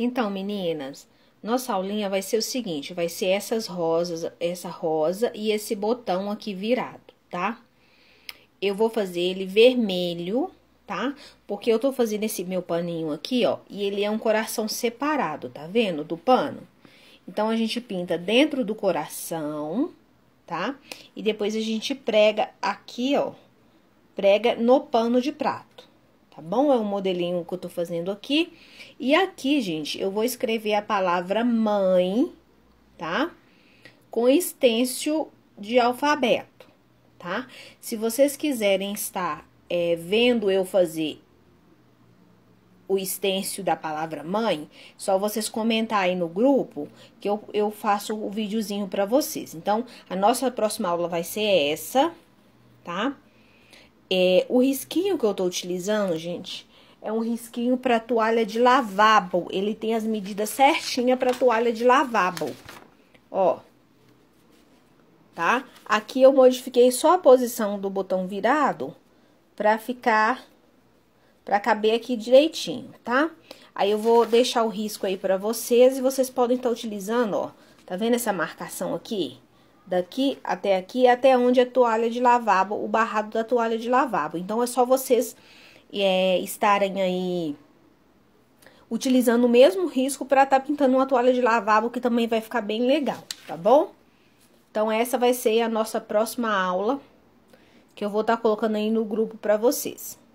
Então, meninas, nossa aulinha vai ser o seguinte, vai ser essas rosas, essa rosa e esse botão aqui virado, tá? Eu vou fazer ele vermelho, tá? Porque eu tô fazendo esse meu paninho aqui, ó, e ele é um coração separado, tá vendo? Do pano. Então, a gente pinta dentro do coração, tá? E depois a gente prega aqui, ó, prega no pano de prato tá bom? É um modelinho que eu tô fazendo aqui. E aqui, gente, eu vou escrever a palavra mãe, tá? Com estêncil de alfabeto, tá? Se vocês quiserem estar é, vendo eu fazer o estêncil da palavra mãe, só vocês comentarem no grupo que eu, eu faço o videozinho para vocês. Então, a nossa próxima aula vai ser essa, tá? É, o risquinho que eu tô utilizando, gente, é um risquinho para toalha de lavabo. Ele tem as medidas certinhas para toalha de lavabo. Ó. Tá? Aqui eu modifiquei só a posição do botão virado para ficar para caber aqui direitinho, tá? Aí eu vou deixar o risco aí para vocês e vocês podem estar tá utilizando, ó. Tá vendo essa marcação aqui? daqui até aqui, é até onde a toalha de lavabo, o barrado da toalha de lavabo. Então, é só vocês é, estarem aí utilizando o mesmo risco para estar tá pintando uma toalha de lavabo, que também vai ficar bem legal, tá bom? Então, essa vai ser a nossa próxima aula, que eu vou estar tá colocando aí no grupo para vocês.